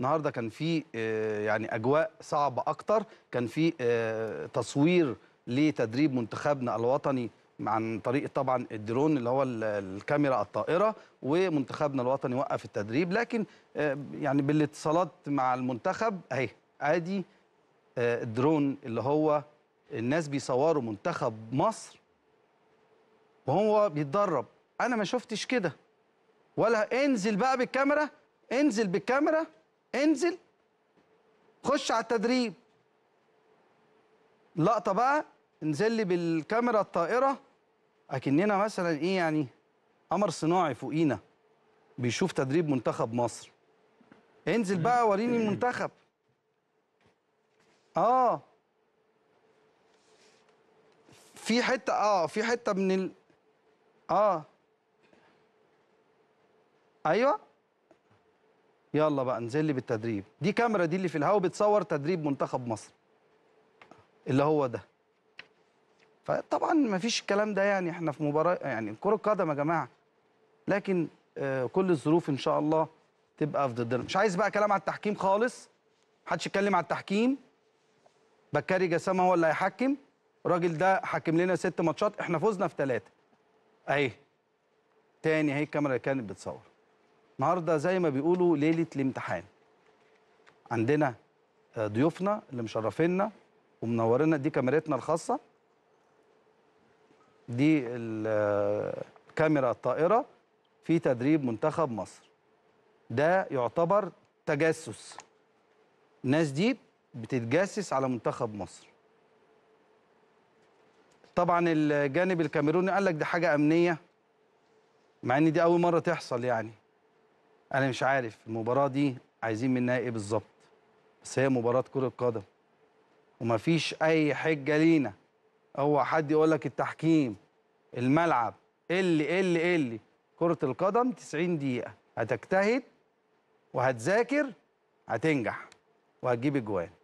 النهارده كان في آه، يعني اجواء صعبه اكتر كان في آه، تصوير لتدريب منتخبنا الوطني عن طريق طبعا الدرون اللي هو الكاميرا الطائره ومنتخبنا الوطني وقف التدريب لكن آه، يعني بالاتصالات مع المنتخب اهي ادي الدرون اللي هو الناس بيصوروا منتخب مصر وهو بيتدرب انا ما شفتش كده ولا انزل بقى بالكاميرا انزل بالكاميرا انزل خش على التدريب لقطه بقى انزل لي بالكاميرا الطائره اكننا مثلا ايه يعني قمر صناعي فوقينا بيشوف تدريب منتخب مصر انزل بقى وريني المنتخب اه في حته اه في حته من ال... اه ايوه يلا بقى انزل لي بالتدريب دي كاميرا دي اللي في الهواء بتصور تدريب منتخب مصر اللي هو ده فطبعا ما فيش الكلام ده يعني احنا في مباراه يعني كره قدم يا جماعه لكن آه، كل الظروف ان شاء الله تبقى في ضدنا مش عايز بقى كلام على التحكيم خالص محدش يتكلم على التحكيم بكاري جسامه هو اللي هيحكم الراجل ده حكم لنا ست ماتشات احنا فزنا في ثلاثه اهي تاني اهي الكاميرا اللي كانت بتصور النهارده زي ما بيقولوا ليله الامتحان عندنا آه، ضيوفنا اللي مشرفينا ومنورينا دي كاميرتنا الخاصه دي الكاميرا آه، الطائره في تدريب منتخب مصر ده يعتبر تجسس الناس دي بتتجسس على منتخب مصر طبعا الجانب الكاميروني قال لك دي حاجه امنيه مع ان دي اول مره تحصل يعني انا مش عارف المباراه دي عايزين منها ايه بالظبط بس هي مباراه كره قدم ومفيش اي حجه لينا هو حد يقول لك التحكيم الملعب اللي اللي اللي كره القدم 90 دقيقه هتجتهد وهتذاكر هتنجح وهتجيب اجوان